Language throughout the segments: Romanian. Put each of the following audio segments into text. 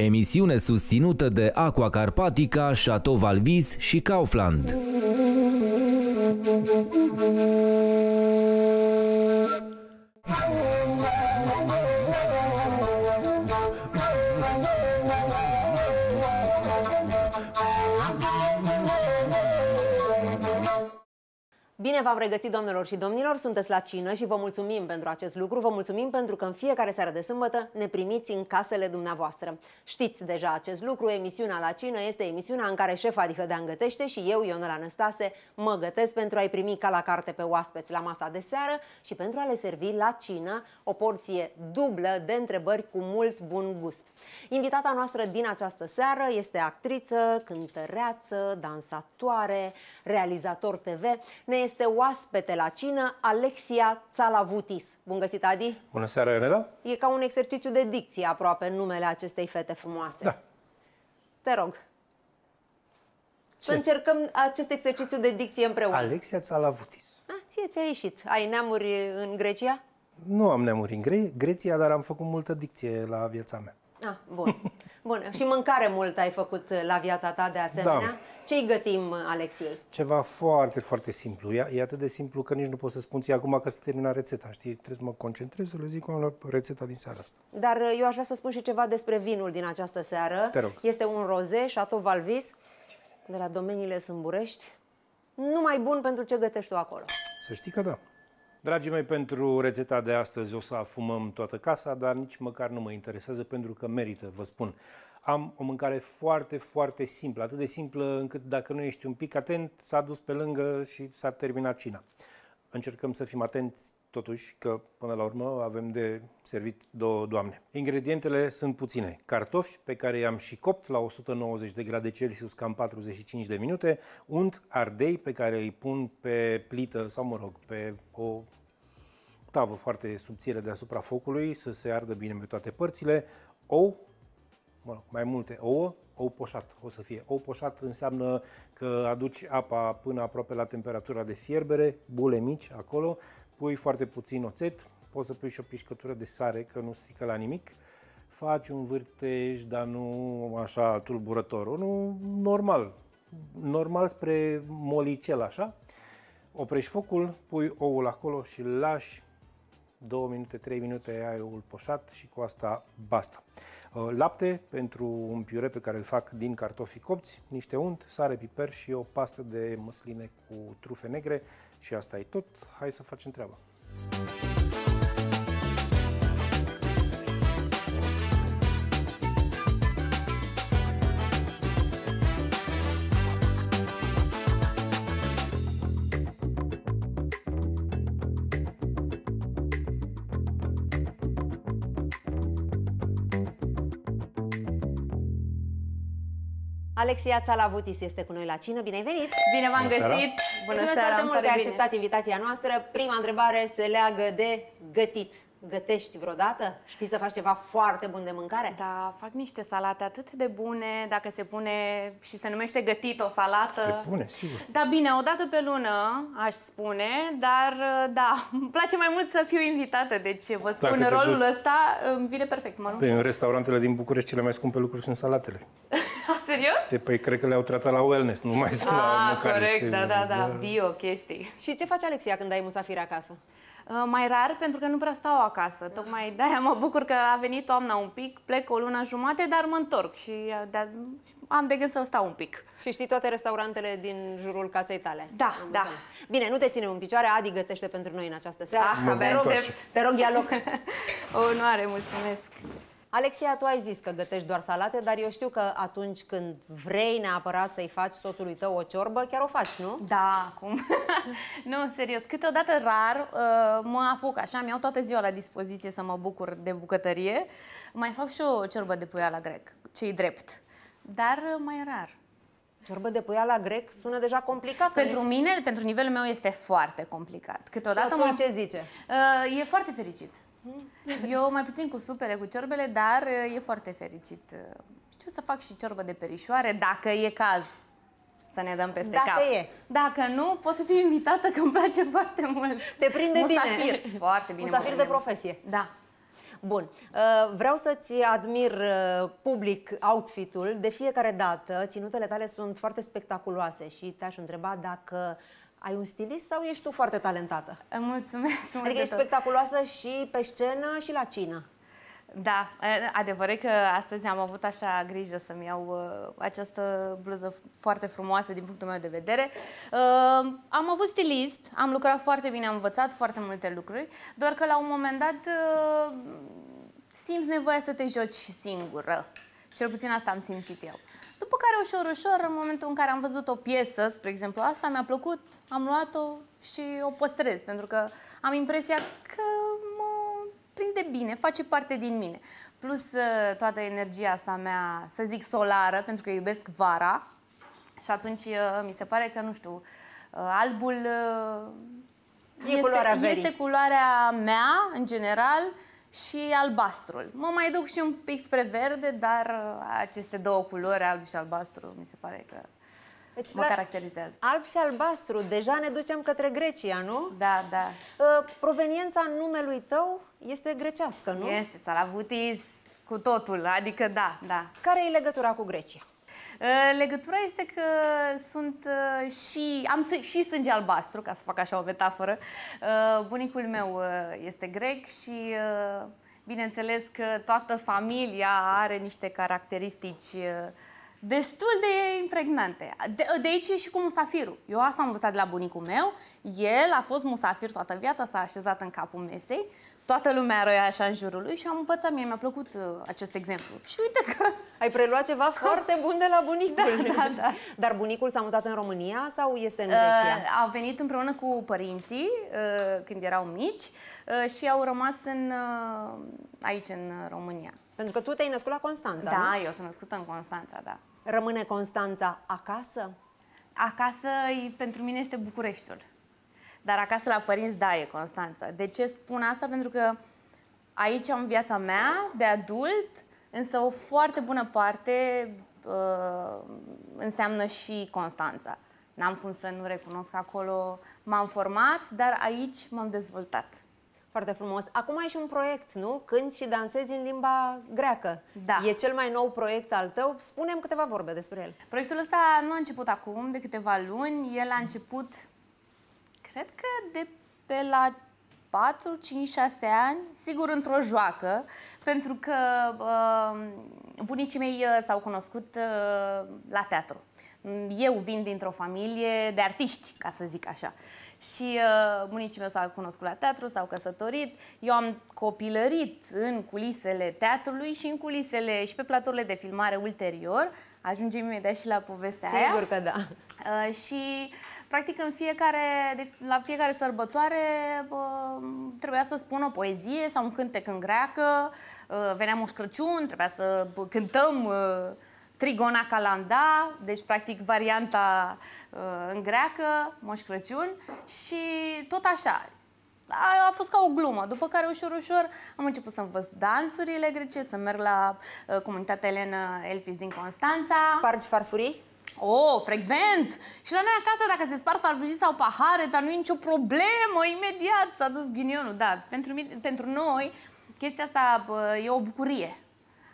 Emisiune susținută de Aqua Carpatica, Chateau Valvis și Kaufland. v-am regăsit, doamnelor și domnilor, sunteți la cină și vă mulțumim pentru acest lucru, vă mulțumim pentru că în fiecare seară de sâmbătă ne primiți în casele dumneavoastră. Știți deja acest lucru, emisiunea la cină este emisiunea în care șefa adică de gătește și eu, Ionela Năstase, mă gătesc pentru a-i primi ca la carte pe oaspeți la masa de seară și pentru a le servi la cină o porție dublă de întrebări cu mult bun gust. Invitata noastră din această seară este actriță, cântăreață, dansatoare, realizator TV. Ne este oaspete la cină, Alexia Țalavutis. Bun găsit, Adi! Bună seara, Ionela! E ca un exercițiu de dicție aproape numele acestei fete frumoase. Da. Te rog. Ce? Să încercăm acest exercițiu de dicție împreună. Alexia Țalavutis. Ah, ție ți-a ieșit. Ai neamuri în Grecia? Nu am neamuri în Gre- Grecia, dar am făcut multă dicție la viața mea. Ah, bun. Bun. Și mâncare mult ai făcut la viața ta de da. asemenea. Da ce îi gătim Alexiei? Ceva foarte, foarte simplu. E, atât de simplu că nici nu pot să spun ție acum că se termina rețeta, știi? Trebuie să mă concentrez să le zic la rețeta din seara asta. Dar uh, eu aș vrea să spun și ceva despre vinul din această seară. Te rog. Este un roze, Chateau Valvis, de la domeniile Sâmburești. Numai bun pentru ce gătești tu acolo. Să știi că da. Dragii mei, pentru rețeta de astăzi o să afumăm toată casa, dar nici măcar nu mă interesează pentru că merită, vă spun am o mâncare foarte, foarte simplă, atât de simplă încât dacă nu ești un pic atent, s-a dus pe lângă și s-a terminat cina. Încercăm să fim atenți totuși că până la urmă avem de servit două doamne. Ingredientele sunt puține. Cartofi pe care i-am și copt la 190 de grade Celsius cam 45 de minute, unt ardei pe care îi pun pe plită sau mă rog, pe o tavă foarte subțire deasupra focului să se ardă bine pe toate părțile, ou mă rog, mai multe ouă, ou poșat o să fie. Ou poșat înseamnă că aduci apa până aproape la temperatura de fierbere, bule mici acolo, pui foarte puțin oțet, poți să pui și o pișcătură de sare, că nu strică la nimic, faci un vârtej, dar nu așa tulburător, Nu normal, normal spre molicel așa, oprești focul, pui oul acolo și lași 2 minute, 3 minute, ai oul poșat și cu asta basta. Uh, lapte pentru un piure pe care îl fac din cartofi copți, niște unt, sare, piper și o pastă de măsline cu trufe negre și asta e tot. Hai să facem treaba! Thank you Alexia Țalavutis este cu noi la cină. Bine ai venit! Bine v-am găsit! Bună Mulțumesc seara, foarte mult că ai acceptat invitația noastră. Prima întrebare se leagă de gătit. Gătești vreodată? Știi să faci ceva foarte bun de mâncare? Da, fac niște salate atât de bune, dacă se pune și se numește gătit o salată. Se pune, sigur. Da, bine, o dată pe lună, aș spune, dar da, îmi place mai mult să fiu invitată, deci vă da, spun, dacă rolul ăsta îmi vine perfect, mă rog. Păi, în restaurantele din București cele mai scumpe lucruri sunt salatele. Serios? De, păi cred că le-au tratat la wellness, nu mai sunt ah, la mâncare. Corect, da, da, da, da, bio, chestii. Și ce face Alexia când ai musafiri acasă? Uh, mai rar, pentru că nu prea stau acasă. Tocmai de-aia mă bucur că a venit toamna un pic, plec o lună jumate, dar mă întorc și uh, de am de gând să stau un pic. Și știi toate restaurantele din jurul casei tale. Da, am da. Bine, nu te ținem în picioare, Adi gătește pentru noi în această seară. Da, te rog, ia loc. Onoare, mulțumesc. Alexia, tu ai zis că gătești doar salate, dar eu știu că atunci când vrei neapărat să-i faci soțului tău o ciorbă, chiar o faci, nu? Da, acum. nu, serios. Câteodată rar uh, mă apuc așa, mi-au toată ziua la dispoziție să mă bucur de bucătărie. Mai fac și o ciorbă de puia la grec, i drept. Dar uh, mai rar. Ciorbă de la grec sună deja complicat. Pentru mine, pentru nivelul meu, este foarte complicat. Câteodată Soțul mă... ce zice? Uh, e foarte fericit. Eu mai puțin cu supele, cu ciorbele, dar eh, e foarte fericit. Eh, știu să fac și ciorbă de perișoare, dacă e cazul să ne dăm peste Dacă cap. e. Dacă nu, poți să fii invitată, că îmi place foarte mult. Te prinde Musafir. bine. Foarte bine. Musafir de profesie. Da. Bun. Eh, vreau să-ți admir public outfit-ul. De fiecare dată, ținutele tale sunt foarte spectaculoase și te-aș întreba dacă ai un stilist sau ești tu foarte talentată? Mulțumesc mult Adică ești tot. spectaculoasă și pe scenă și la cină. Da, adevărat că astăzi am avut așa grijă să-mi iau uh, această bluză foarte frumoasă din punctul meu de vedere. Uh, am avut stilist, am lucrat foarte bine, am învățat foarte multe lucruri, doar că la un moment dat uh, simți nevoia să te joci singură. Cel puțin asta am simțit eu. După care, ușor, ușor, în momentul în care am văzut o piesă, spre exemplu, asta mi-a plăcut, am luat-o și o păstrez, pentru că am impresia că mă prinde bine, face parte din mine. Plus uh, toată energia asta mea, să zic, solară, pentru că iubesc vara și atunci uh, mi se pare că, nu știu, uh, albul E este, culoarea Este culoarea mea, în general, și albastrul. Mă mai duc și un pic spre verde, dar uh, aceste două culori, alb și albastru, mi se pare că deci, mă caracterizează. Alb și albastru, deja ne ducem către Grecia, nu? Da, da. Uh, proveniența numelui tău este grecească, nu? Este, S-a Vutis, cu totul, adică da, da. Care e legătura cu Grecia? Ă, legătura este că sunt ă, și, am și sânge albastru, ca să fac așa o metaforă. Ă, bunicul meu este grec și bineînțeles că toată familia are niște caracteristici destul de impregnante. De, de aici e și cu musafirul. Eu asta am învățat de la bunicul meu. El a fost musafir toată viața, s-a așezat în capul mesei toată lumea roia așa în jurul lui și am învățat mie, mi-a plăcut uh, acest exemplu. Și uite că... Ai preluat ceva că... foarte bun de la bunicul. Da, da, da. Dar bunicul s-a mutat în România sau este în Grecia? Uh, au venit împreună cu părinții uh, când erau mici uh, și au rămas în, uh, aici, în România. Pentru că tu te-ai născut la Constanța, Da, nu? eu sunt născută în Constanța, da. Rămâne Constanța acasă? Acasă pentru mine este Bucureștiul. Dar acasă la părinți, da, e Constanța. De ce spun asta? Pentru că aici am viața mea de adult, însă o foarte bună parte uh, înseamnă și Constanța. N-am cum să nu recunosc că acolo m-am format, dar aici m-am dezvoltat. Foarte frumos. Acum ai și un proiect, nu? Cânti și dansezi în limba greacă. Da. E cel mai nou proiect al tău. Spunem câteva vorbe despre el. Proiectul ăsta nu a început acum, de câteva luni. El a început Cred că de pe la 4, 5, 6 ani, sigur într-o joacă, pentru că uh, bunicii mei uh, s-au cunoscut uh, la teatru. Eu vin dintr-o familie de artiști, ca să zic așa. Și uh, bunicii mei s-au cunoscut la teatru, s-au căsătorit. Eu am copilărit în culisele teatrului și în culisele și pe platurile de filmare ulterior. Ajungem imediat și la povestea Sigur aia. că da. Uh, și uh, Practic, în fiecare, la fiecare sărbătoare trebuia să spun o poezie sau un cântec în greacă, venea Moș Crăciun, trebuia să cântăm Trigona Calanda, deci practic varianta în greacă, Moș Crăciun și tot așa. A, a fost ca o glumă, după care ușor, ușor am început să învăț dansurile grece, să merg la uh, comunitatea Elena Elpis din Constanța. Spargi farfurii? Oh, frecvent! Și la noi acasă, dacă se spar farfurii sau pahare, dar nu e nicio problemă, imediat s-a dus ghinionul. Da, pentru, mine, pentru noi, chestia asta bă, e o bucurie.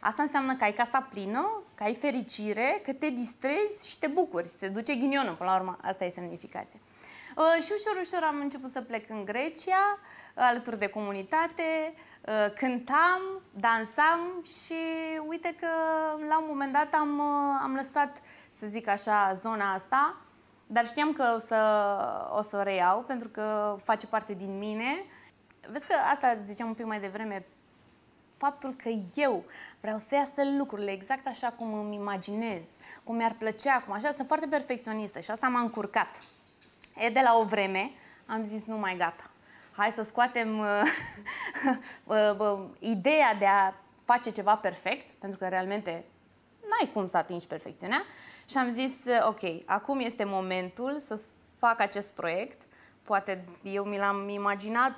Asta înseamnă că ai casa plină, că ai fericire, că te distrezi și te bucuri și se duce ghinionul. Până la urmă, asta e semnificația. Uh, și ușor, ușor am început să plec în Grecia, uh, alături de comunitate, uh, cântam, dansam și uite că la un moment dat am, uh, am lăsat uh, să zic așa, zona asta, dar știam că o să o, să o reiau pentru că face parte din mine. Vezi că asta ziceam un pic mai devreme, faptul că eu vreau să iasă lucrurile exact așa cum îmi imaginez, cum mi-ar plăcea, acum, așa, sunt foarte perfecționistă și asta m-a încurcat. E de la o vreme am zis, nu mai gata, hai să scoatem uh, uh, uh, ideea de a face ceva perfect, pentru că realmente n-ai cum să atingi perfecțiunea, și am zis, ok, acum este momentul să fac acest proiect. Poate eu mi l-am imaginat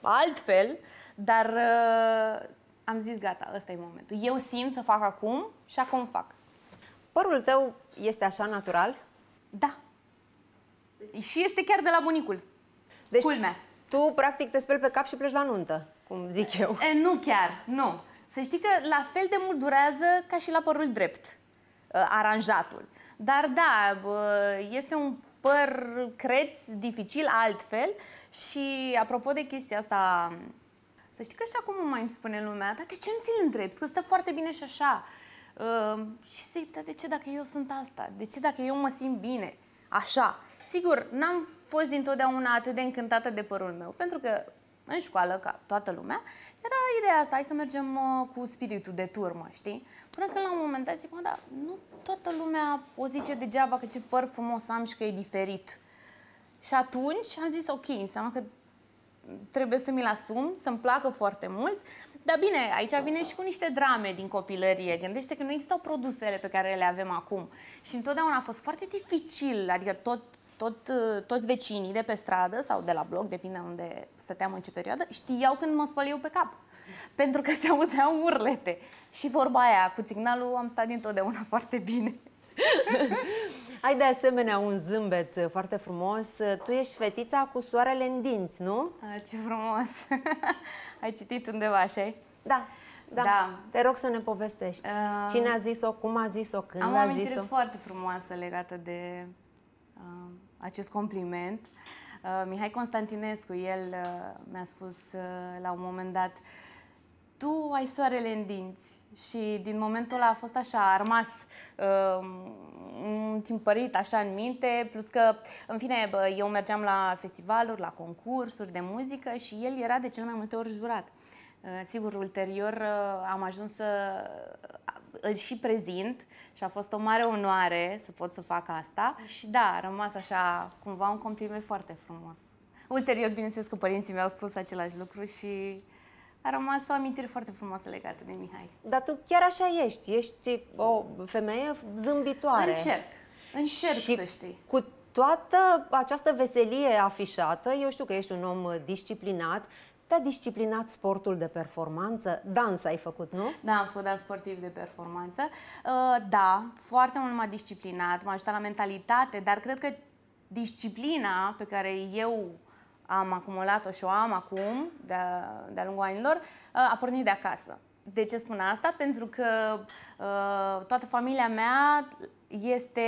altfel, dar uh, am zis gata, ăsta e momentul. Eu simt să fac acum și acum fac. Părul tău este așa natural? Da. Și este chiar de la bunicul. Deci Culmea. tu practic te speli pe cap și pleci la nuntă, cum zic eu. E, nu chiar, nu. Să știi că la fel de mult durează ca și la părul drept. Uh, aranjatul. Dar da, uh, este un păr, cred, dificil altfel și apropo de chestia asta, să știi că și acum mai îmi spune lumea, dar de ce nu ți-l întrebi? Că stă foarte bine și așa. Uh, și să da, de ce dacă eu sunt asta? De ce dacă eu mă simt bine? Așa. Sigur, n-am fost dintotdeauna atât de încântată de părul meu, pentru că în școală, ca toată lumea, era ideea asta, hai să mergem uh, cu spiritul de turmă, știi? Până când la un moment dat zic, mă, da, nu toată lumea o zice degeaba că ce păr frumos am și că e diferit. Și atunci am zis, ok, înseamnă că trebuie să mi-l asum, să-mi placă foarte mult. Dar bine, aici vine și cu niște drame din copilărie. Gândește că nu existau produsele pe care le avem acum. Și întotdeauna a fost foarte dificil, adică tot tot, uh, toți vecinii de pe stradă sau de la bloc, depinde unde stăteam în ce perioadă, știau când mă spăl eu pe cap. Pentru că se auzeau urlete. Și vorba aia, cu signalul am stat dintotdeauna foarte bine. Ai de asemenea un zâmbet uh, foarte frumos. Uh, tu ești fetița cu soarele în dinți, nu? A, ce frumos! Ai citit undeva, așa Da. Da. da. Te rog să ne povestești. Uh, Cine a zis-o, cum a zis-o, când a zis-o? Am o amintire foarte frumoasă legată de uh, acest compliment. Uh, Mihai Constantinescu, el uh, mi-a spus uh, la un moment dat, tu ai soarele în dinți și din momentul ăla a fost așa, a rămas uh, timpărit așa în minte, plus că, în fine, bă, eu mergeam la festivaluri, la concursuri de muzică și el era de cel mai multe ori jurat. Uh, sigur, ulterior uh, am ajuns să îl și prezint și a fost o mare onoare să pot să fac asta. Și da, a rămas așa cumva un compliment foarte frumos. Ulterior, bineînțeles că părinții mi-au spus același lucru și a rămas o amintire foarte frumoasă legată de Mihai. Dar tu chiar așa ești, ești o femeie zâmbitoare. Încerc, încerc și să știi. Cu toată această veselie afișată, eu știu că ești un om disciplinat, te-a disciplinat sportul de performanță. Dans ai făcut, nu? Da, am făcut dans sportiv de performanță. Uh, da, foarte mult m-a disciplinat, m-a ajutat la mentalitate, dar cred că disciplina pe care eu am acumulat-o și o am acum, de-a, de lungul anilor, uh, a pornit de acasă. De ce spun asta? Pentru că uh, toată familia mea este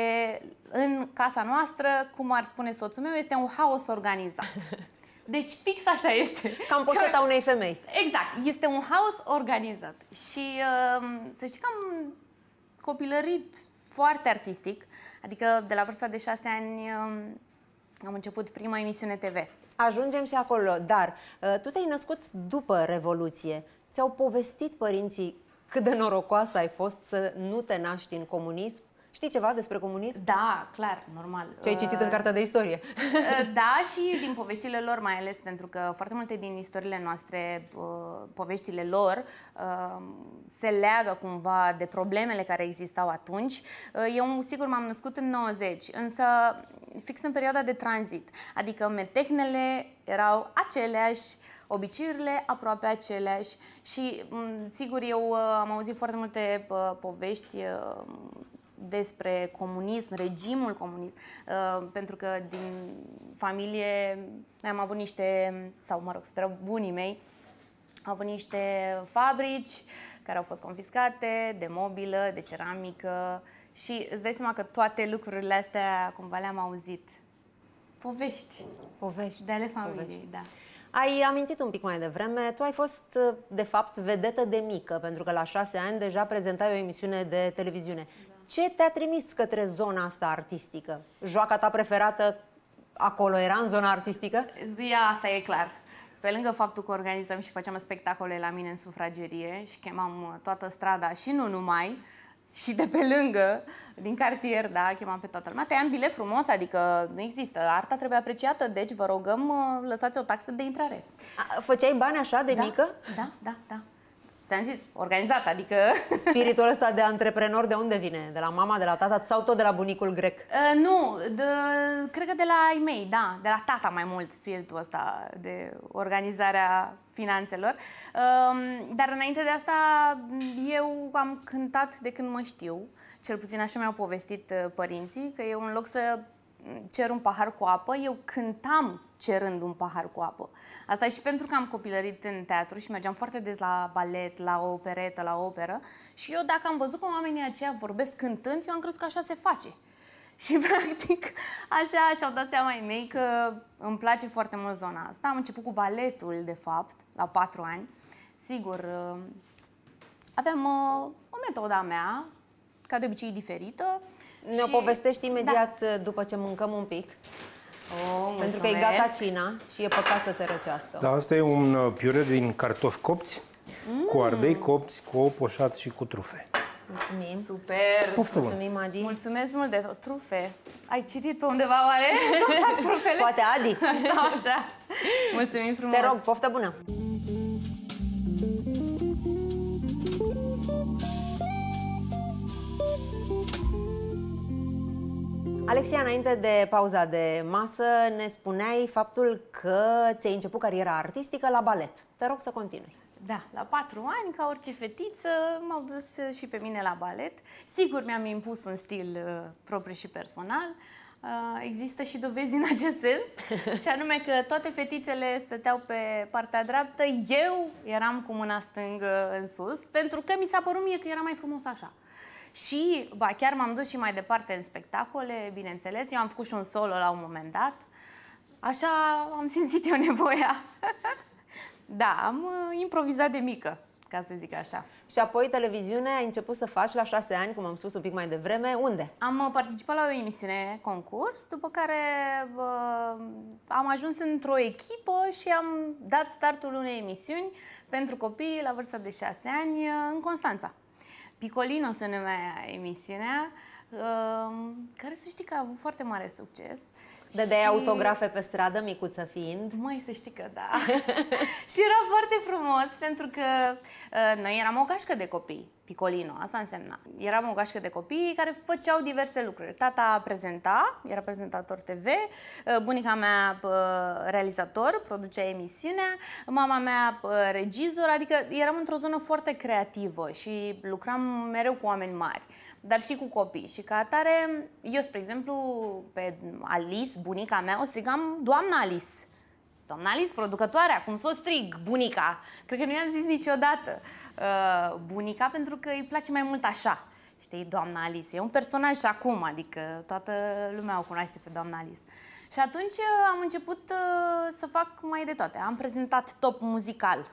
în casa noastră, cum ar spune soțul meu, este un haos organizat. Deci fix așa este. Cam Ce... unei femei. Exact. Este un haos organizat. Și um, să știi că am copilărit foarte artistic. Adică de la vârsta de șase ani um, am început prima emisiune TV. Ajungem și acolo, dar uh, tu te-ai născut după Revoluție. Ți-au povestit părinții cât de norocoasă ai fost să nu te naști în comunism? Știi ceva despre comunism? Da, clar, normal. Ce ai citit în uh, cartea de istorie. Uh, da, și din poveștile lor mai ales, pentru că foarte multe din istoriile noastre, uh, poveștile lor, se leagă cumva de problemele care existau atunci. Eu, sigur, m-am născut în 90, însă fix în perioada de tranzit. Adică metehnele erau aceleași, obiceiurile aproape aceleași și, mm, sigur, eu am auzit foarte multe povești despre comunism, regimul comunist, uh, pentru că din familie am avut niște, sau mă rog, străbunii mei, au avut niște fabrici care au fost confiscate, de mobilă, de ceramică și îți dai seama că toate lucrurile astea cumva le-am auzit. Povești. Povești. De ale familiei, Povești. da. Ai amintit un pic mai devreme, tu ai fost, de fapt, vedetă de mică, pentru că la șase ani deja prezentai o emisiune de televiziune. Ce te-a trimis către zona asta artistică? Joaca ta preferată acolo era, în zona artistică? Ia, asta e clar. Pe lângă faptul că organizăm și făceam spectacole la mine în sufragerie și chemam uh, toată strada și nu numai, și de pe lângă, din cartier, da, chemam pe toată lumea. am bilet frumos, adică nu există. Arta trebuie apreciată, deci vă rogăm, uh, lăsați o taxă de intrare. A, făceai bani așa de da, mică? Da, da, da ți-am zis, organizat, adică... Spiritul ăsta de antreprenor de unde vine? De la mama, de la tata sau tot de la bunicul grec? Uh, nu, de, cred că de la ai mei, da, de la tata mai mult spiritul ăsta de organizarea finanțelor. Uh, dar înainte de asta eu am cântat de când mă știu, cel puțin așa mi-au povestit uh, părinții, că e un loc să cer un pahar cu apă, eu cântam cerând un pahar cu apă. Asta și pentru că am copilărit în teatru și mergeam foarte des la balet, la o operetă, la operă și eu dacă am văzut că oamenii aceia vorbesc cântând, eu am crezut că așa se face. Și practic așa și-au dat seama ei mei că îmi place foarte mult zona asta. Am început cu baletul, de fapt, la patru ani. Sigur, uh, aveam uh, o metodă a mea, ca de obicei diferită, ne-o și... povestești da. imediat da. după ce mâncăm un pic. Oh, pentru că e gata cina și e păcat să se răcească. Da, asta e un uh, piure din cartofi copți, mm. cu ardei copți, cu poșat și cu trufe. Mulțumim. Super. Poftă Mulțumim, Adi. Mulțumesc mult de tot. Trufe. Ai citit pe undeva oare? Trufele? Poate Adi. Sau așa. Mulțumim frumos. Te rog, poftă bună. Alexia, înainte de pauza de masă, ne spuneai faptul că ți-ai început cariera artistică la balet. Te rog să continui. Da, la patru ani, ca orice fetiță, m-au dus și pe mine la balet. Sigur, mi-am impus un stil uh, propriu și personal. Uh, există și dovezi în acest sens, și anume că toate fetițele stăteau pe partea dreaptă, eu eram cu mâna stângă în sus, pentru că mi s-a părut mie că era mai frumos așa. Și ba, chiar m-am dus și mai departe în spectacole, bineînțeles. Eu am făcut și un solo la un moment dat. Așa am simțit eu nevoia. da, am uh, improvizat de mică ca să zic așa. Și apoi televiziune ai început să faci la șase ani, cum am spus un pic mai devreme. Unde? Am uh, participat la o emisiune concurs, după care bă, uh, am ajuns într-o echipă și am dat startul unei emisiuni pentru copii la vârsta de șase ani în Constanța. Picolino se numea emisiunea, ehm, care să știi că a avut foarte mare succes de și... autografe pe stradă, micuță fiind? Mai să știi că da. și era foarte frumos pentru că uh, noi eram o gașcă de copii. Picolino, asta însemna. Eram o gașcă de copii care făceau diverse lucruri. Tata prezenta, era prezentator TV, uh, bunica mea uh, realizator, producea emisiunea, mama mea uh, regizor, adică eram într-o zonă foarte creativă și lucram mereu cu oameni mari dar și cu copii. Și ca atare, eu, spre exemplu, pe Alice, bunica mea, o strigam Doamna Alice. Doamna Alice, producătoarea, cum să o strig, bunica. Cred că nu i-am zis niciodată uh, bunica, pentru că îi place mai mult așa. Știi, doamna Alice. E un personaj și acum, adică toată lumea o cunoaște pe doamna Alice. Și atunci uh, am început uh, să fac mai de toate. Am prezentat top muzical,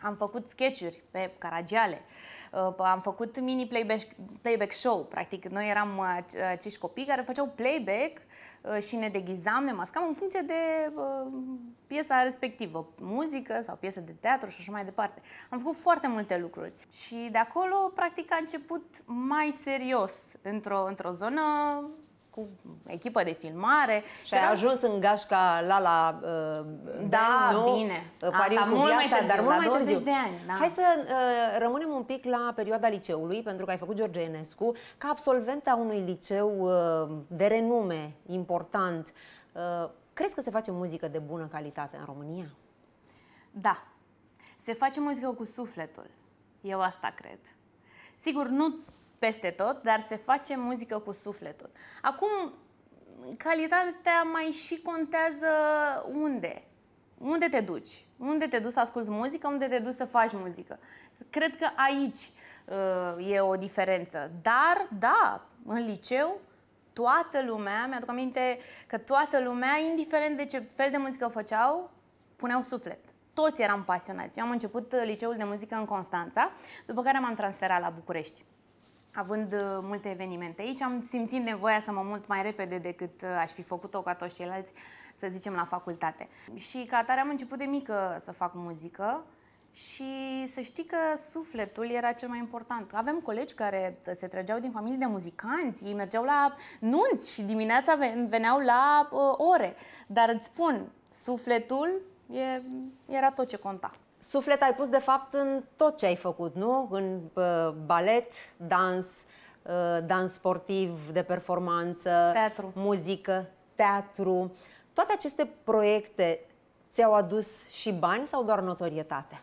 am făcut sketch pe caragiale, uh, Uh, am făcut mini playback, playback show. Practic, noi eram uh, uh, acești copii care făceau playback și ne deghizam, ne mascam în funcție de piesa respectivă, muzică sau piese de teatru și așa mai departe. Am făcut foarte multe lucruri și de acolo, practic, a început mai serios, într-o, într-o zonă cu echipă de filmare. Și ai ajuns în gașca la la uh, Da, ben, nu? bine. Pariu Asta cu mult viața, mai târziu, dar mult mai târziu. de ani. Da. Hai să uh, rămânem un pic la perioada liceului, pentru că ai făcut George Enescu. Ca absolventa a unui liceu uh, de renume important, uh, crezi că se face muzică de bună calitate în România? Da. Se face muzică cu sufletul. Eu asta cred. Sigur, nu peste tot, dar se face muzică cu sufletul. Acum, calitatea mai și contează unde. Unde te duci? Unde te duci să asculti muzică? Unde te duci să faci muzică? Cred că aici uh, e o diferență. Dar, da, în liceu toată lumea, mi-aduc aminte că toată lumea, indiferent de ce fel de muzică făceau, puneau suflet. Toți eram pasionați. Eu am început uh, liceul de muzică în Constanța, după care m-am transferat la București având uh, multe evenimente aici, am simțit nevoia să mă mult mai repede decât uh, aș fi făcut-o ca toți ceilalți, să zicem, la facultate. Și ca atare am început de mică să fac muzică și să știi că sufletul era cel mai important. Avem colegi care uh, se trăgeau din familii de muzicanți, ei mergeau la nunți și dimineața veneau la ore. Dar îți spun, sufletul e, era tot ce conta. Suflet ai pus, de fapt, în tot ce ai făcut, nu? În uh, balet, dans, uh, dans sportiv, de performanță, teatru. muzică, teatru. Toate aceste proiecte ți-au adus și bani sau doar notorietate?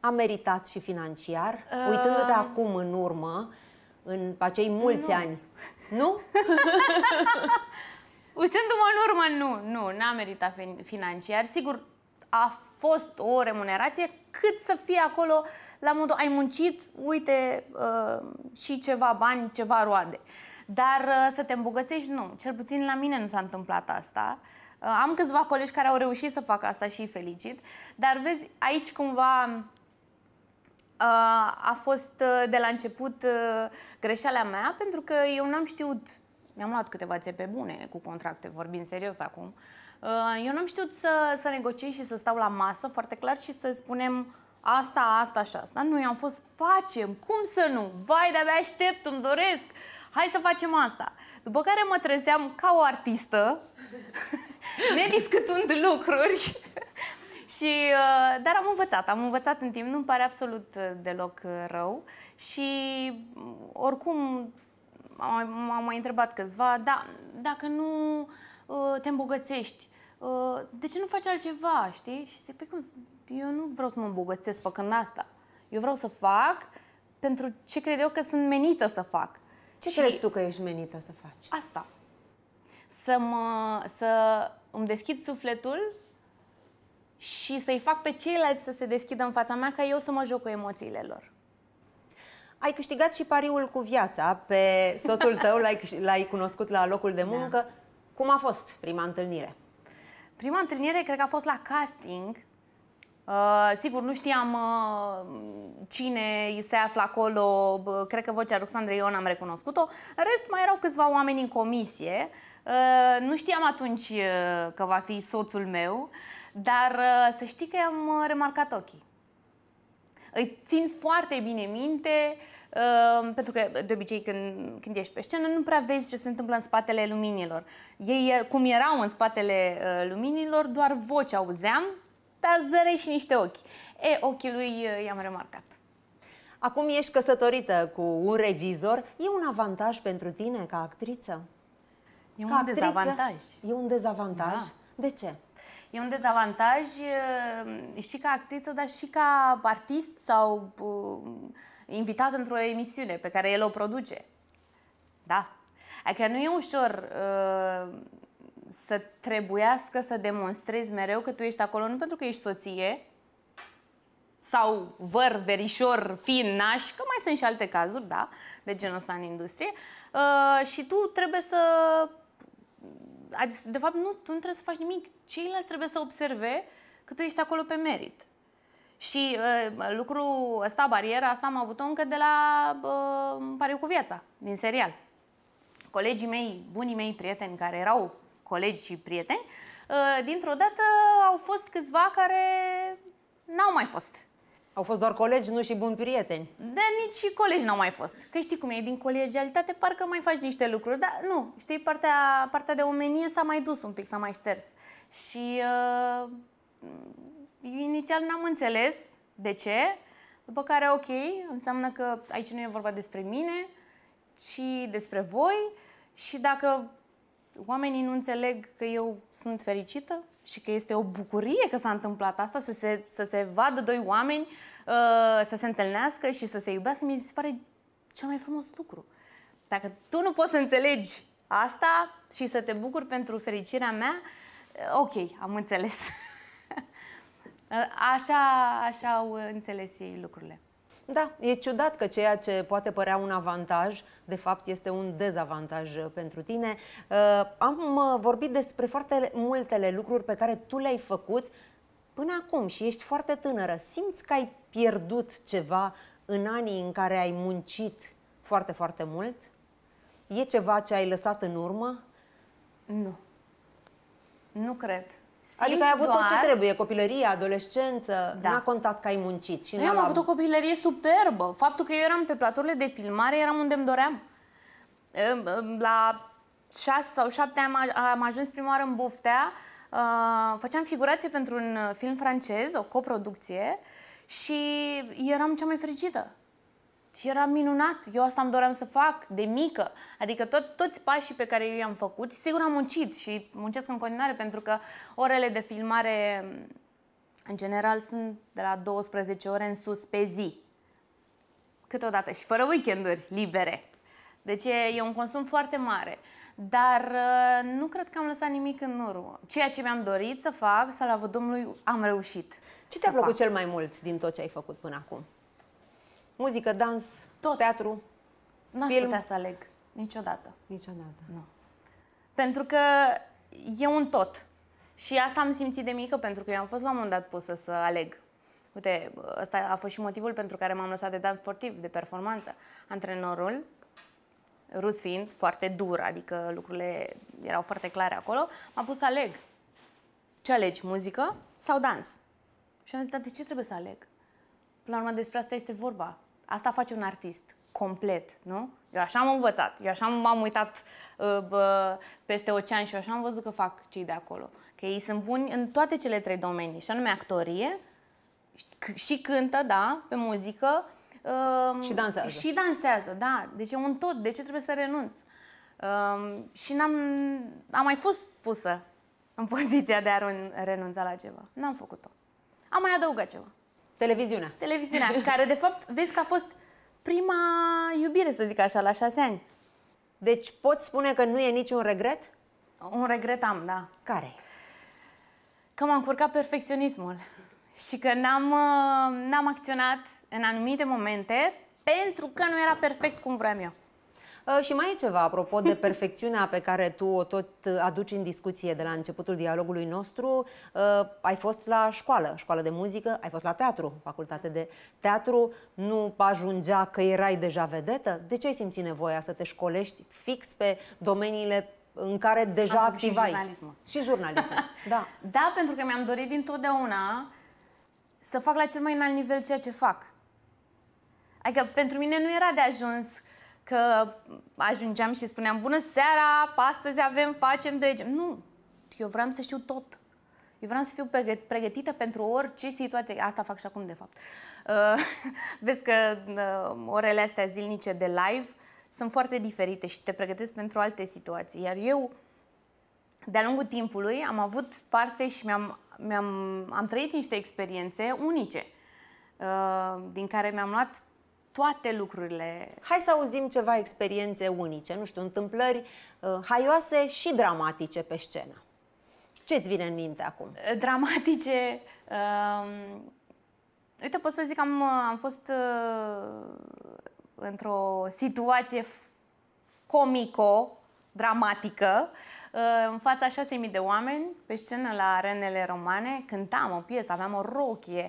A meritat și financiar? Uh... Uitându-te acum în urmă, în acei mulți nu. ani. Nu? Uitându-mă în urmă, nu, nu, n-a meritat financiar. Sigur, a fost o remunerație, cât să fie acolo la modul ai muncit, uite uh, și ceva bani, ceva roade. Dar uh, să te îmbogățești, nu. Cel puțin la mine nu s-a întâmplat asta. Uh, am câțiva colegi care au reușit să facă asta și îi felicit. Dar vezi, aici cumva uh, a fost uh, de la început uh, greșeala mea, pentru că eu n-am știut, mi-am luat câteva țepe bune cu contracte, vorbim serios acum, uh, Uh, eu n-am știut să, să negociez și să stau la masă foarte clar și să spunem asta, asta și asta. Nu, eu am fost facem, cum să nu? Vai, de-abia aștept, îmi doresc, hai să facem asta. După care mă trezeam ca o artistă, nediscutând lucruri. și, uh, dar am învățat, am învățat în timp, nu-mi pare absolut uh, deloc rău. Și mm, oricum m-au mai întrebat câțiva, da, dacă nu te îmbogățești, Uh, de ce nu faci altceva, știi? Și zic, pe păi cum, eu nu vreau să mă îmbogățesc făcând asta. Eu vreau să fac pentru ce cred eu că sunt menită să fac. Ce și crezi tu că ești menită să faci? Asta. Să, mă, să îmi deschid sufletul și să-i fac pe ceilalți să se deschidă în fața mea ca eu să mă joc cu emoțiile lor. Ai câștigat și pariul cu viața. Pe soțul tău l-ai, l-ai cunoscut la locul de da. muncă. Da. Cum a fost prima întâlnire? Prima întâlnire cred că a fost la casting. Uh, sigur, nu știam uh, cine se află acolo, uh, cred că vocea Roxandrei Ion am recunoscut-o. În rest, mai erau câțiva oameni în comisie. Uh, nu știam atunci uh, că va fi soțul meu, dar uh, să știi că i-am uh, remarcat ochii. Îi țin foarte bine minte uh, Ehm, pentru că de obicei când, când ești pe scenă nu prea vezi ce se întâmplă în spatele luminilor. Ei, cum erau în spatele uh, luminilor, doar voce auzeam, dar zărei și niște ochi. E, ochii lui uh, i-am remarcat. Acum ești căsătorită cu un regizor. E un avantaj pentru tine ca actriță? E un ca actriță, dezavantaj. E un dezavantaj? Da. De ce? E un dezavantaj eh, și ca actriță, dar și ca artist sau invitat într-o emisiune pe care el o produce. Da. Adică nu e ușor uh, să trebuiască să demonstrezi mereu că tu ești acolo nu pentru că ești soție sau văr, verișor, fin, naș, că mai sunt și alte cazuri, da, de genul ăsta în industrie, uh, și tu trebuie să... Adică, de fapt, nu, tu nu trebuie să faci nimic. Ceilalți trebuie să observe că tu ești acolo pe merit. Și uh, lucrul ăsta, bariera asta, am avut-o încă de la uh, Pariu cu viața, din serial. Colegii mei, bunii mei prieteni care erau colegi și prieteni, uh, dintr-o dată au fost câțiva care n-au mai fost. Au fost doar colegi, nu și buni prieteni. Da, nici și colegi n-au mai fost. Că știi cum e, din colegialitate parcă mai faci niște lucruri, dar nu, știi, partea, partea de omenie s-a mai dus un pic, s-a mai șters. Și uh, Mm, inițial n-am înțeles de ce, după care, ok, înseamnă că aici nu e vorba despre mine, ci despre voi și dacă oamenii nu înțeleg că eu sunt fericită și că este o bucurie că s-a întâmplat asta, să se, să se vadă doi oameni, uh, să se întâlnească și să se iubească, mi se pare cel mai frumos lucru. Dacă tu nu poți să înțelegi asta și să te bucuri pentru fericirea mea, uh, ok, am înțeles. Uh, așa, așa au înțeles ei lucrurile. Da, e ciudat că ceea ce poate părea un avantaj, de fapt este un dezavantaj uh, pentru tine. Uh, am vorbit despre foarte multele lucruri pe care tu le-ai făcut până acum și ești foarte tânără. Simți că ai pierdut ceva în anii în care ai muncit foarte, foarte mult? E ceva ce ai lăsat în urmă? Nu. Nu cred. Simți adică ai avut doar... tot ce trebuie, copilărie, adolescență, da. n-a contat că ai muncit. Și eu am avut o copilărie superbă. Faptul că eu eram pe platurile de filmare eram unde îmi doream. La șase sau șapte am, am ajuns prima oară în Buftea, uh, făceam figurație pentru un film francez, o coproducție, și eram cea mai fericită. Și era minunat, eu asta îmi doream să fac de mică. Adică tot, toți pașii pe care eu i-am făcut, sigur am muncit și muncesc în continuare pentru că orele de filmare în general sunt de la 12 ore în sus pe zi. Câteodată și fără weekenduri libere. Deci e, un consum foarte mare. Dar uh, nu cred că am lăsat nimic în urmă. Ceea ce mi-am dorit să fac, să la Domnului, am reușit. Ce ți-a plăcut fac. cel mai mult din tot ce ai făcut până acum? Muzică, dans, Tot. teatru, Nu aș film. putea să aleg niciodată. Niciodată. Nu. Pentru că e un tot. Și asta am simțit de mică, pentru că eu am fost la un moment dat pusă să aleg. Uite, ăsta a fost și motivul pentru care m-am lăsat de dans sportiv, de performanță. Antrenorul, rus fiind, foarte dur, adică lucrurile erau foarte clare acolo, m-a pus să aleg. Ce alegi, muzică sau dans? Și am zis, dar de ce trebuie să aleg? Până la urmă, despre asta este vorba. Asta face un artist complet, nu? Eu așa am învățat, eu așa m-am uitat uh, uh, peste ocean și eu așa am văzut că fac cei de acolo. Că ei sunt buni în toate cele trei domenii, și anume actorie, și cântă, da, pe muzică. Uh, și dansează. Și dansează, da. Deci e un tot, de ce trebuie să renunț? Uh, și n-am, am mai fost pusă în poziția de a renunța la ceva. N-am făcut-o. Am mai adăugat ceva. Televiziunea. Televiziunea, care de fapt vezi că a fost prima iubire, să zic așa, la șase ani. Deci poți spune că nu e niciun regret? Un regret am, da. Care? Că m-am curcat perfecționismul și că n-am, uh, n-am acționat în anumite momente pentru că nu era perfect cum vreau eu. Uh, și mai e ceva, apropo de perfecțiunea pe care tu o tot uh, aduci în discuție de la începutul dialogului nostru. Uh, ai fost la școală, școală de muzică, ai fost la teatru, facultate de teatru. Nu ajungea că erai deja vedetă? De ce ai simțit nevoia să te școlești fix pe domeniile în care deja activai? Și jurnalism. Și jurnalism. da. Da, pentru că mi-am dorit dintotdeauna să fac la cel mai înalt nivel ceea ce fac. Adică pentru mine nu era de ajuns uh, că ajungeam și spuneam, bună seara, astăzi avem, facem, dregem. Nu, eu vreau să știu tot. Eu vreau să fiu pregătită pentru orice situație. Asta fac și acum, de fapt. Uh, vezi că uh, orele astea zilnice de live sunt foarte diferite și te pregătesc pentru alte situații. Iar eu, de-a lungul timpului, am avut parte și mi-am, mi-am am trăit niște experiențe unice, uh, din care mi-am luat toate lucrurile. Hai să auzim ceva experiențe unice, nu știu, întâmplări uh, haioase și dramatice pe scenă. Ce-ți vine în minte acum? Uh, dramatice. Uh, uite, pot să zic că am, uh, am fost uh, într-o situație comico, dramatică. Uh, Ă, în fața 6.000 de oameni, pe scenă la arenele romane, cântam o piesă, aveam o rochie.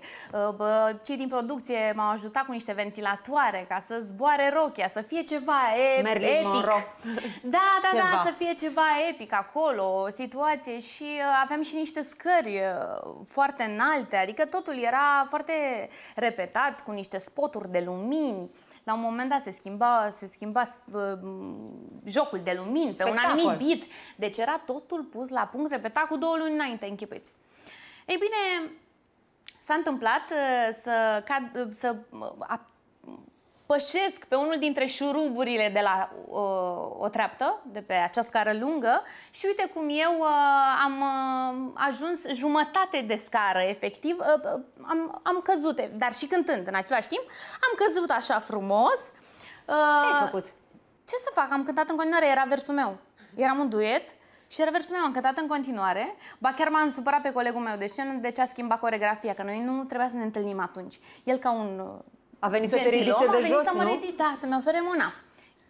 Ă, cei din producție m-au ajutat cu niște ventilatoare ca să zboare rochia, să fie ceva e- Merlin epic. Monroe. Da, da, da ceva. da, să fie ceva epic acolo, o situație și ă, aveam și niște scări foarte înalte, adică totul era foarte repetat, cu niște spoturi de lumini la un moment dat se schimba, se schimba uh, jocul de lumini Spectacol. pe un anumit bit. Deci era totul pus la punct, repetat cu două luni înainte, închipeți. Ei bine, s-a întâmplat uh, să, cad, uh, să uh, pășesc pe unul dintre șuruburile de la uh, o treaptă, de pe acea scară lungă și uite cum eu uh, am uh, ajuns jumătate de scară, efectiv, uh, uh, am, am căzut, dar și cântând în același timp, am căzut așa frumos. Uh, Ce ai uh, făcut? Ce să fac? Am cântat în continuare, era versul meu. Eram un duet, și era versul meu am cântat în continuare, ba chiar m-am supărat pe colegul meu de scenă de ce a schimbat coregrafia, că noi nu trebuia să ne întâlnim atunci. El ca un uh, a venit Gentilom, să te ridice de a venit jos, să mă ridic, da, să-mi ofere mâna.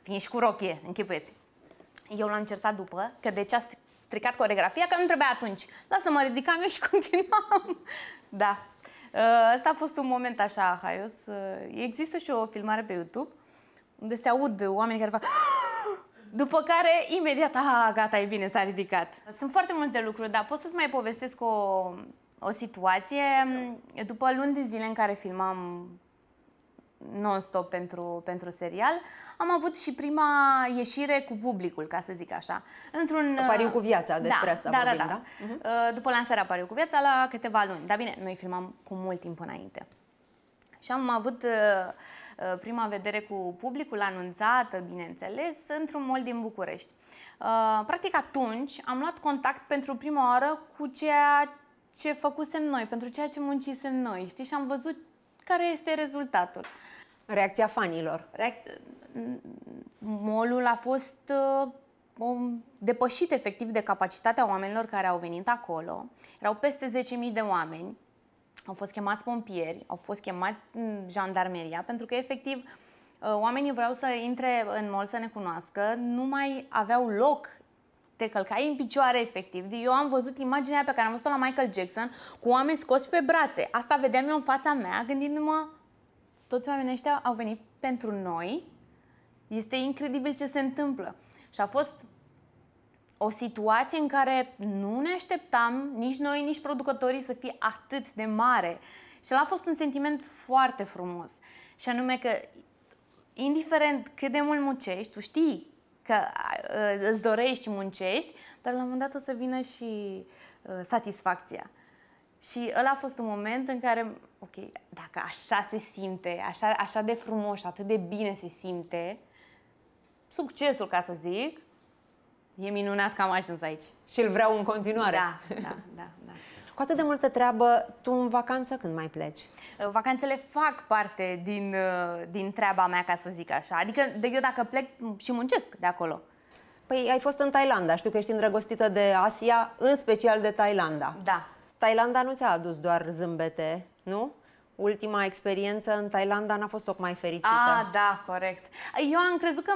Fiind și cu rochie, închipuieți. Eu l-am certat după că de ce a stricat coregrafia, că nu trebuia atunci. Lasă, mă ridicam eu și continuam. da. Uh, ăsta a fost un moment așa, haios. Uh, există și o filmare pe YouTube unde se aud oameni care fac... După care, imediat, a, ah, gata, e bine, s-a ridicat. Sunt foarte multe lucruri, dar pot să-ți mai povestesc o, o situație. După luni de zile în care filmam non-stop pentru, pentru serial, am avut și prima ieșire cu publicul, ca să zic așa. Într-un Pariu cu viața, da, despre da, asta da, vorbim, da? da. da? Uh-huh. Mhm. Uh, după lansarea Pariu cu viața, la câteva luni. Dar bine, noi filmam cu mult timp înainte. Și am avut uh, uh, prima vedere cu publicul anunțată, bineînțeles, într-un mall din București. practic atunci am luat contact pentru prima oară cu ceea ce făcusem noi, pentru ceea ce muncisem noi, știi? Și am văzut care este rezultatul. Reacția fanilor. Reac- molul a fost uh, depășit efectiv de capacitatea oamenilor care au venit acolo. Erau peste 10.000 de oameni, au fost chemați pompieri, au fost chemați mm, jandarmeria, pentru că efectiv uh, oamenii vreau să intre în mol să ne cunoască, nu mai aveau loc te călcai în picioare efectiv. Eu am văzut imaginea pe care am văzut-o la Michael Jackson cu oameni scoși pe brațe. Asta vedeam eu în fața mea gândindu-mă toți oamenii ăștia au venit pentru noi. Este incredibil ce se întâmplă. Și a fost o situație în care nu ne așteptam nici noi, nici producătorii să fie atât de mare. Și a fost un sentiment foarte frumos. Și anume că, indiferent cât de mult muncești, tu știi că uh, îți dorești și muncești, dar la un moment dat o să vină și uh, satisfacția. Și ăla a fost un moment în care, ok, dacă așa se simte, așa, așa de frumos, atât de bine se simte, succesul, ca să zic, e minunat că am ajuns aici. Și îl vreau în continuare. Da, da, da. da. Cu atât de multă treabă, tu în vacanță când mai pleci? Uh, vacanțele fac parte din, uh, din treaba mea, ca să zic așa. Adică de eu dacă plec și muncesc de acolo. Păi ai fost în Thailanda, știu că ești îndrăgostită de Asia, în special de Thailanda. Da, Thailanda nu ți-a adus doar zâmbete, nu? ultima experiență în Thailanda n-a fost tocmai fericită. Ah, da, corect. Eu am crezut că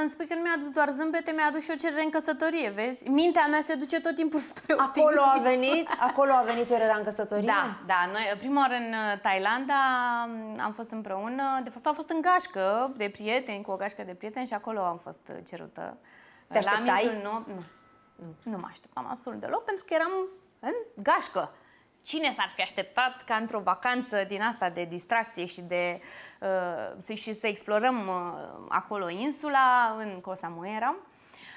îmi spui că nu mi-a adus doar zâmbete, mi-a adus și o cerere în căsătorie, vezi? Mintea mea se duce tot timpul spre Acolo a venit, acolo a venit cererea în căsătorie? Da, da. Noi, prima oară în uh, Thailanda am fost împreună, de fapt am fost în gașcă de prieteni, cu o gașcă de prieteni și acolo am fost uh, cerută. Te așteptai? La miezul Nu, nu, nu mă așteptam absolut deloc, pentru că eram în gașcă. Cine s-ar fi așteptat ca într-o vacanță din asta de distracție și de uh, și să explorăm uh, acolo insula, în Koh Muera?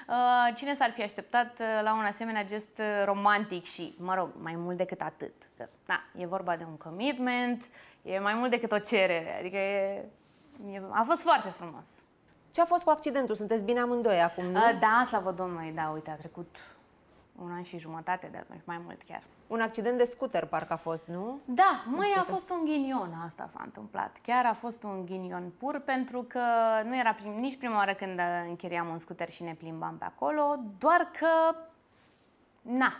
uh, cine s-ar fi așteptat uh, la un asemenea gest uh, romantic și, mă rog, mai mult decât atât. Că, na, e vorba de un commitment, e mai mult decât o cerere, adică e, e, a fost foarte frumos. Ce a fost cu accidentul? Sunteți bine amândoi acum, nu? Uh, da, slavă Domnului, da, uite, a trecut un an și jumătate de atunci, mai mult chiar. Un accident de scooter parcă a fost, nu? Da, mai a fost un ghinion, asta s-a întâmplat. Chiar a fost un ghinion pur, pentru că nu era prim, nici prima oară când închiriam un scooter și ne plimbam pe acolo, doar că, na,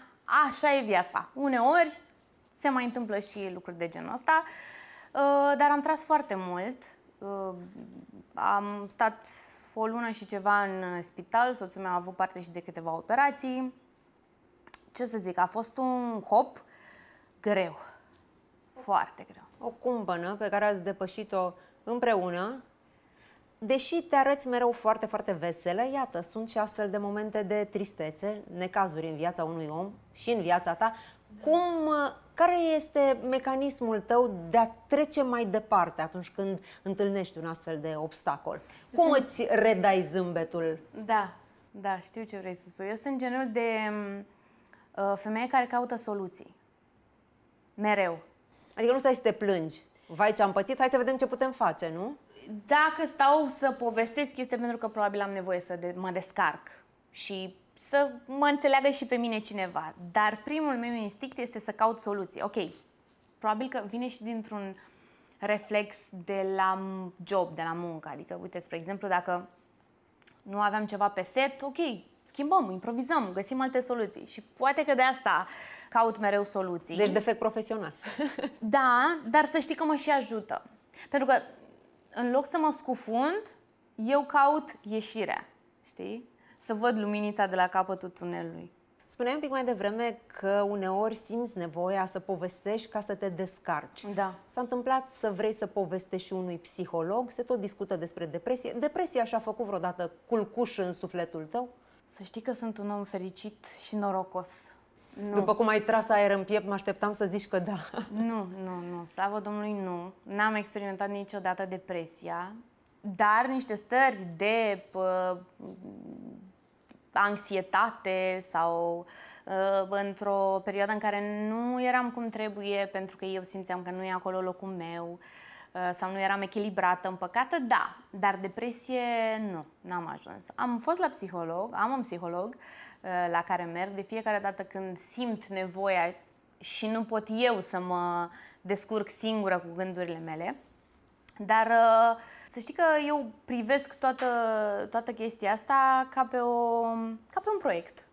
așa e viața. Uneori se mai întâmplă și lucruri de genul ăsta, uh, dar am tras foarte mult. Uh, am stat o lună și ceva în spital, soțul meu a avut parte și de câteva operații, ce să zic, a fost un hop greu. Foarte greu. O cumpănă pe care ați depășit-o împreună. Deși te arăți mereu foarte, foarte veselă, iată, sunt și astfel de momente de tristețe, necazuri în viața unui om și în viața ta. Cum, care este mecanismul tău de a trece mai departe atunci când întâlnești un astfel de obstacol? Cum sunt... îți redai zâmbetul? Da, da, știu ce vrei să spui. Eu sunt genul de Uh, femeie care caută soluții. Mereu. Adică nu stai să te plângi. Vai ce am pățit, hai să vedem ce putem face, nu? Dacă stau să povestesc, este pentru că probabil am nevoie să de- mă descarc și să mă înțeleagă și pe mine cineva. Dar primul meu instinct este să caut soluții. Ok, probabil că vine și dintr-un reflex de la job, de la muncă. Adică, uite, spre exemplu, dacă nu aveam ceva pe set, ok, schimbăm, improvizăm, găsim alte soluții. Și poate că de asta caut mereu soluții. Deci defect profesional. Da, dar să știi că mă și ajută. Pentru că în loc să mă scufund, eu caut ieșirea, știi? Să văd luminița de la capătul tunelului. Spuneai un pic mai devreme că uneori simți nevoia să povestești ca să te descarci. Da. S-a întâmplat să vrei să povestești și unui psiholog, se tot discută despre depresie. Depresia și-a făcut vreodată culcuș în sufletul tău? Să știi că sunt un om fericit și norocos. Nu. După cum ai tras aer în piept, mă așteptam să zici că da. Nu, nu, nu. Slavă Domnului, nu. N-am experimentat niciodată depresia, dar niște stări de pă, anxietate sau pă, într-o perioadă în care nu eram cum trebuie pentru că eu simțeam că nu e acolo locul meu. Uh, Uh, sau nu eram echilibrată, împăcată, da, dar depresie nu, n-am ajuns. Am fost la psiholog, am un psiholog uh, la care merg de fiecare dată când simt nevoia și nu pot eu să mă descurc singură cu gândurile mele. Dar uh, să știi că eu privesc toată, toată chestia asta ca pe, o, ca pe un proiect.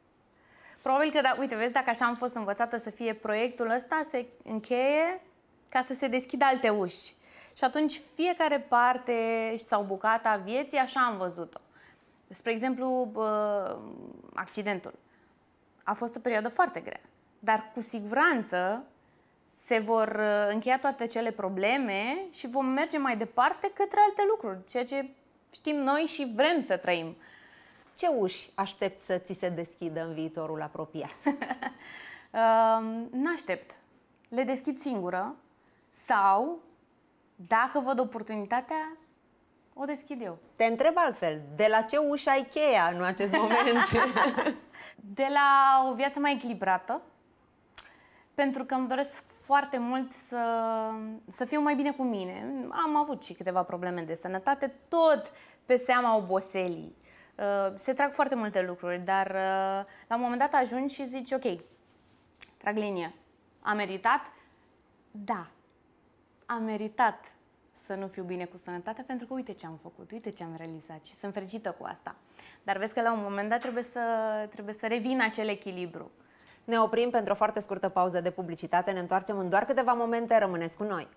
Probabil că, da, uite, vezi, dacă așa am fost învățată să fie proiectul ăsta, se încheie ca să se deschidă alte uși. Și atunci fiecare parte sau bucata a vieții, așa am văzut-o. Spre exemplu, accidentul. A fost o perioadă foarte grea, dar cu siguranță se vor uh, încheia toate cele probleme și vom merge mai departe către alte lucruri, ceea ce știm noi și vrem să trăim. Ce uși aștept să ți se deschidă în viitorul apropiat? Um, n-aștept. Le deschid singură sau dacă văd oportunitatea, o deschid eu. Te întreb altfel, de la ce ușă ai cheia în acest moment? de la o viață mai echilibrată, pentru că îmi doresc foarte mult să, să fiu mai bine cu mine. Am avut și câteva probleme de sănătate, tot pe seama oboselii. Uh, se trag foarte multe lucruri, dar uh, la un moment dat ajungi și zici, ok, trag linie. A meritat? Da a meritat să nu fiu bine cu sănătatea pentru că uite ce am făcut, uite ce am realizat și sunt fericită cu asta. Dar vezi că la un moment dat trebuie să, trebuie să revin acel echilibru. Ne oprim pentru o foarte scurtă pauză de publicitate, ne întoarcem în doar câteva momente, rămâneți cu noi!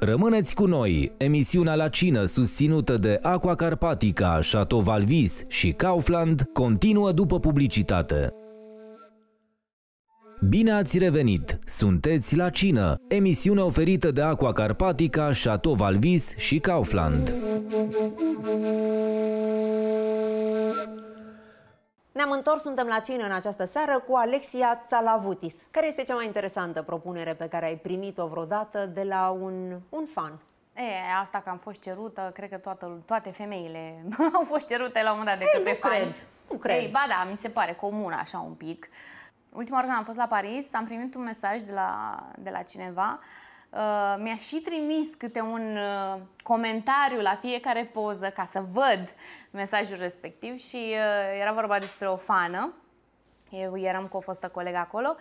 Rămâneți cu noi! Emisiunea la cină susținută de Aqua Carpatica, Chateau Valvis și Kaufland continuă după publicitate. Bine ați revenit! Sunteți la cină! Emisiune oferită de Aqua Carpatica, Chateau Valvis și Kaufland. Ne-am întors, suntem la cină în această seară cu Alexia Țalavutis. Care este cea mai interesantă propunere pe care ai primit-o vreodată de la un, un fan? E, asta că am fost cerută, cred că toată, toate femeile au fost cerute la un moment dat de Ei, către nu fan. Cred. Nu cred. Ei, ba da, mi se pare comun așa un pic. Uh, ultima oară când am fost la Paris, am primit un mesaj de la, de la cineva. Uh, mi-a și trimis câte un uh, comentariu la fiecare poză ca să văd mesajul respectiv și uh, era vorba despre o fană. Eu eram cu o fostă colegă acolo.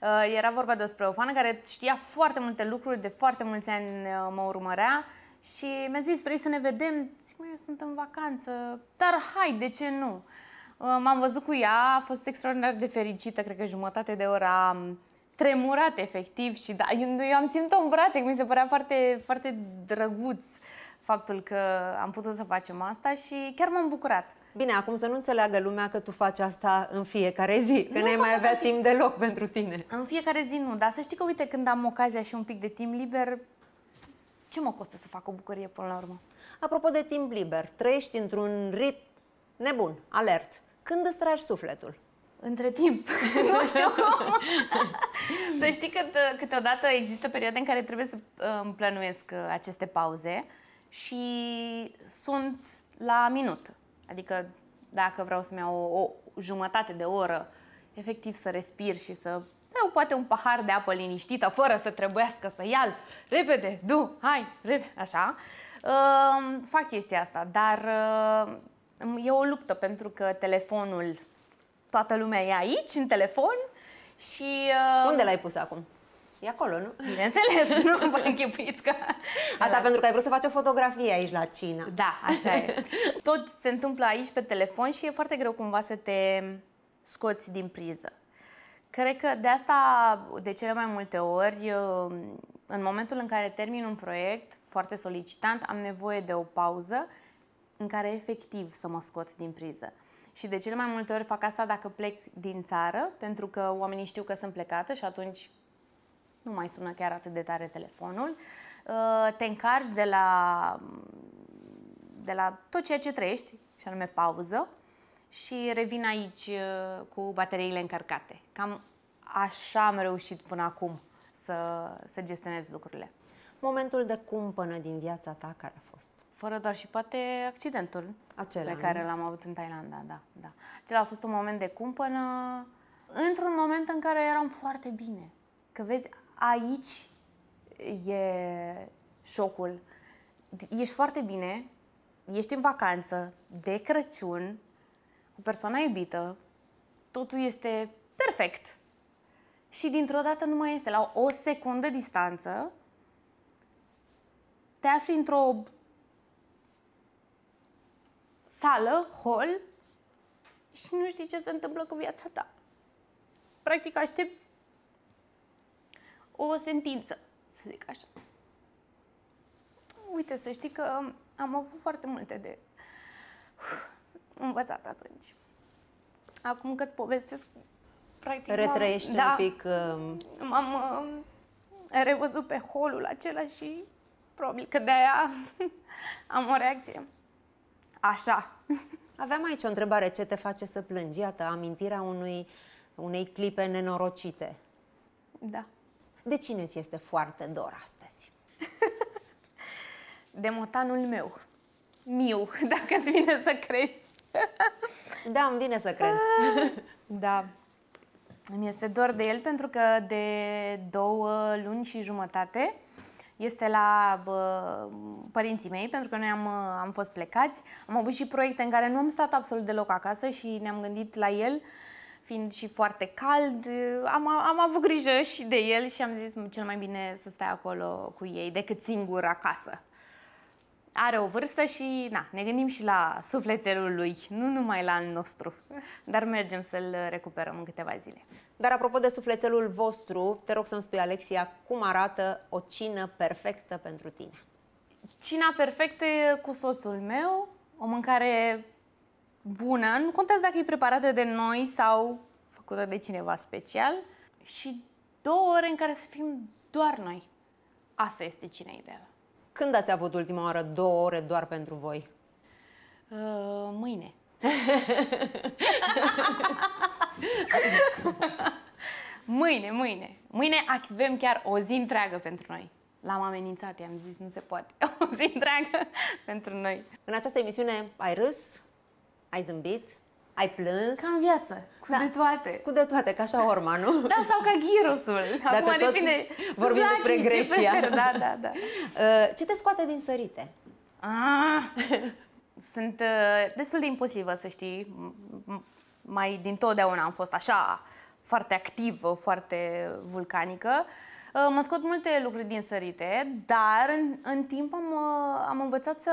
Uh, era vorba despre o fană care știa foarte multe lucruri, de foarte mulți ani uh, mă urmărea și mi-a zis, vrei să ne vedem? Zic, eu sunt în vacanță, dar hai, de ce nu? Uh, M-am văzut cu ea, a fost extraordinar de fericită, cred că jumătate de oră am tremurat efectiv și da, eu am ținut-o în brațe, că mi se părea foarte, foarte drăguț faptul că am putut să facem asta și chiar m-am bucurat. Bine, acum să nu înțeleagă lumea că tu faci asta în fiecare zi, că n-ai mai avea fi... timp deloc pentru tine. În fiecare zi nu, dar să știi că, uite, când am ocazia și un pic de timp liber, ce mă costă să fac o bucurie până la urmă? Apropo de timp liber, trăiești într-un ritm nebun, alert. Când îți tragi sufletul? Între timp, nu știu cum. să știi că câteodată există perioade în care trebuie să uh, îmi plănuiesc uh, aceste pauze și sunt la minut. Adică dacă vreau să-mi iau o, o jumătate de oră, efectiv să respir și să iau poate un pahar de apă liniștită, fără să trebuiască să ial repede, du, hai, repede, așa, uh, fac chestia asta. Dar uh, e o luptă pentru că telefonul, toată lumea e aici, în telefon și... Uh... Unde l-ai pus acum? E acolo, nu? Bineînțeles, nu vă închipuiți că... Asta da. pentru că ai vrut să faci o fotografie aici la cină. Da, așa e. Tot se întâmplă aici pe telefon și e foarte greu cumva să te scoți din priză. Cred că de asta, de cele mai multe ori, um, în momentul în care termin un proiect foarte solicitant, am nevoie de o pauză în care efectiv să mă scot din priză. Și de cele mai multe ori fac asta dacă plec din țară, pentru că oamenii știu că sunt plecată și atunci nu mai sună chiar atât de tare telefonul. Uh, te încarci de la, de la tot ceea ce trăiești, și anume pauză, și revin aici uh, cu bateriile încărcate. Cam așa am reușit până acum să, să gestionez lucrurile. Momentul de cumpănă din viața ta care a fost? Fără doar și poate accidentul Acela, pe care l-am avut în Thailanda, da, da. Cel a fost un moment de cumpănă, într-un moment în care eram foarte bine. Că vezi, aici e șocul. Ești foarte bine, ești în vacanță, de Crăciun, cu persoana iubită, totul este perfect. Și dintr-o dată nu mai este. La o secundă distanță, te afli într-o sală, hol și nu știi ce se întâmplă cu viața ta. Practic aștepți o sentință, să zic așa. Uite, să știi că am avut foarte multe de învățat atunci. Acum că ți povestesc, practic... Retrăiești da, un pic... Uh... M-am uh, revăzut pe holul acela și probabil că de-aia am o reacție. Așa. Aveam aici o întrebare. Ce te face să plângi? Iată, amintirea unui, unei clipe nenorocite. Da. De cine ți este foarte dor astăzi? de motanul meu. Miu, dacă îți vine să crezi. da, îmi vine să cred. da. mi este dor de el pentru că de două luni și jumătate este la bă, părinții mei, pentru că noi am, uh, am fost plecați. Am avut și proiecte în care nu am stat absolut deloc acasă și ne-am gândit la el, fiind și foarte cald. Am, am avut grijă și de el și am zis cel mai bine să stai acolo cu ei decât singur acasă are o vârstă și na, ne gândim și la sufletelul lui, nu numai la al nostru, dar mergem să-l recuperăm în câteva zile. Dar apropo de sufletelul vostru, te rog să-mi spui, Alexia, cum arată o cină perfectă pentru tine? Cina perfectă cu soțul meu, o mâncare bună, nu contează dacă e preparată de noi sau făcută de cineva special și două ore în care să fim doar noi. Asta este cina ideală. Când ați avut ultima oară două ore doar pentru voi? Uh, mâine. mâine, mâine. Mâine avem chiar o zi întreagă pentru noi. L-am amenințat, i-am zis, nu se poate. O zi întreagă pentru noi. În această emisiune ai râs, ai zâmbit, ai plâns? Ca în viață, cu da. de toate. Cu de toate, ca orma, nu? Da, sau ca ghirosul. Dacă Acum tot depinde vorbim despre Grecia. Ce da, da, da. Uh, ce te scoate din sărite? Ah, sunt uh, destul de impulsivă, să știi. Mai din totdeauna am fost așa, foarte activă, foarte vulcanică. Uh, mă scot multe lucruri din sărite, dar în, în timp am, am învățat să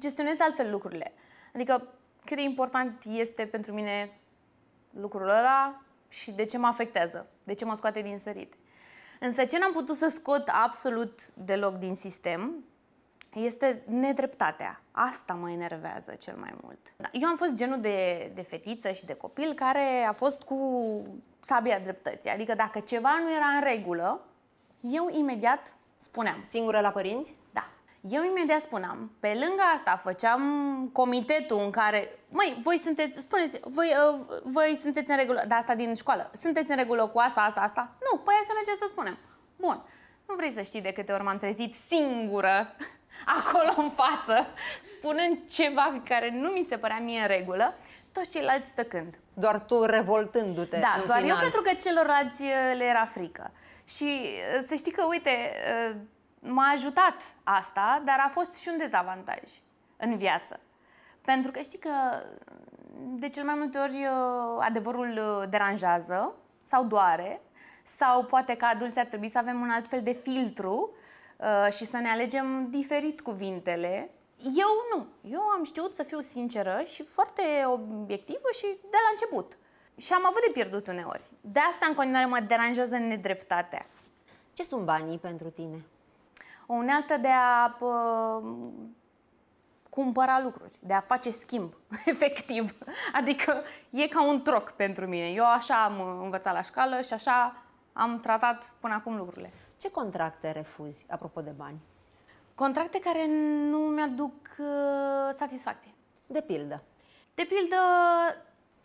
gestionez altfel lucrurile. Adică cât de important este pentru mine lucrul ăla și de ce mă afectează, de ce mă scoate din sărit. Însă ce n-am putut să scot absolut deloc din sistem este nedreptatea. Asta mă enervează cel mai mult. Eu am fost genul de, de fetiță și de copil care a fost cu sabia dreptății. Adică dacă ceva nu era în regulă, eu imediat spuneam. Singură la părinți? Eu imediat spuneam, pe lângă asta făceam comitetul în care, măi, voi sunteți, spuneți, voi, uh, voi sunteți în regulă, dar asta din școală, sunteți în regulă cu asta, asta, asta? Nu, păi să mergem să spunem. Bun, nu vrei să știi de câte ori m-am trezit singură acolo în față, spunând ceva care nu mi se părea mie în regulă, toți ceilalți stăcând. Doar tu revoltându-te Da, doar final. eu pentru că celorlalți uh, le era frică. Și uh, să știi că, uite, uh, m-a ajutat asta, dar a fost și un dezavantaj în viață. Pentru că știi că de cel mai multe ori uh, adevărul uh, deranjează sau doare sau poate că adulți ar trebui să avem un alt fel de filtru uh, și să ne alegem diferit cuvintele. Eu nu. Eu am știut să fiu sinceră și foarte obiectivă și de la început. Și am avut de pierdut uneori. De asta în continuare mă deranjează nedreptatea. Ce sunt banii pentru tine? o unealtă de a uh, cumpăra lucruri, de a face schimb, efectiv. Adică e ca un troc pentru mine. Eu așa am învățat la școală și așa am tratat până acum lucrurile. Ce contracte refuzi, apropo de bani? Contracte care nu mi-aduc uh, satisfacție. De pildă. De pildă...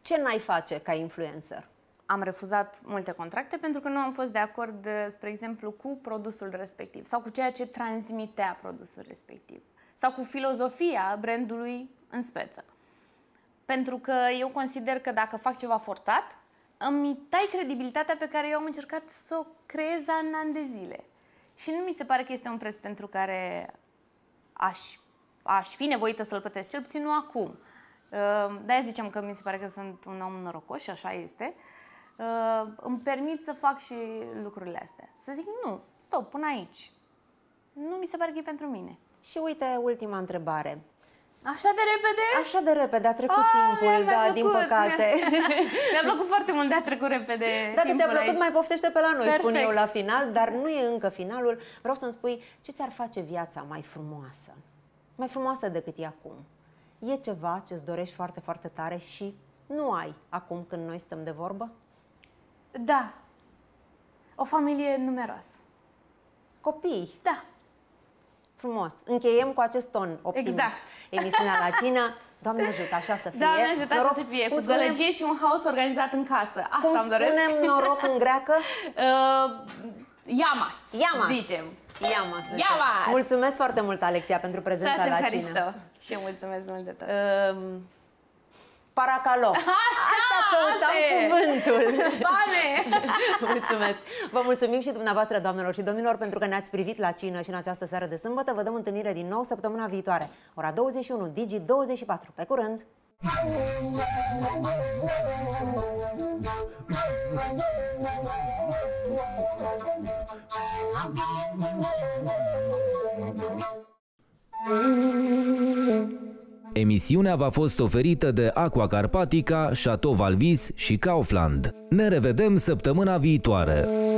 Ce n-ai face ca influencer? am refuzat multe contracte pentru că nu am fost de acord, spre exemplu, cu produsul respectiv sau cu ceea ce transmitea produsul respectiv sau cu filozofia brandului în speță. Pentru că eu consider că dacă fac ceva forțat, îmi tai credibilitatea pe care eu am încercat să o creez an, an de zile. Și nu mi se pare că este un preț pentru care aș, aș fi nevoită să-l plătesc, cel puțin nu acum. Ă, de-aia ziceam că mi se pare că sunt un om norocos și așa este uh, îmi permit să fac și lucrurile astea. Să zic, nu, stop, până aici. Nu mi se pare că e pentru mine. Și uite, ultima întrebare. Așa de repede? Așa de repede, a trecut a, timpul, da, plăcut. din păcate. Mi-a plăcut foarte mult de a trecut repede Dacă ți-a plăcut, aici. mai poftește pe la noi, Perfect. spun eu la final, dar nu e încă finalul. Vreau să-mi spui ce ți-ar face viața mai frumoasă? Mai frumoasă decât e acum. E ceva ce-ți dorești foarte, foarte tare și nu ai acum când noi stăm de vorbă? Da. O familie numeroasă. Copii. Da. Frumos. Încheiem cu acest ton optimist. Exact. Emisiunea la cină. Doamne ajută, așa să fie. Doamne ajută, așa să fie. Cu gălăgie și un haos organizat în casă. Asta îmi doresc. spunem noroc în greacă? Uh, Iamas. Iamas. Zicem. Iamas. Iamas. Mulțumesc foarte mult, Alexia, pentru prezența la cină. Și eu mulțumesc mult de tot. Uh, Paracalo. Așa, Asta căutam aze. cuvântul. Bane! mulțumesc. Vă mulțumim și dumneavoastră, doamnelor și domnilor, pentru că ne-ați privit la cină și în această seară de sâmbătă. Vă dăm întâlnire din nou săptămâna viitoare, ora 21, Digi 24. Pe curând! Thank you. Emisiunea v-a fost oferită de Aqua Carpatica, Chateau Valvis și Kaufland. Ne revedem săptămâna viitoare!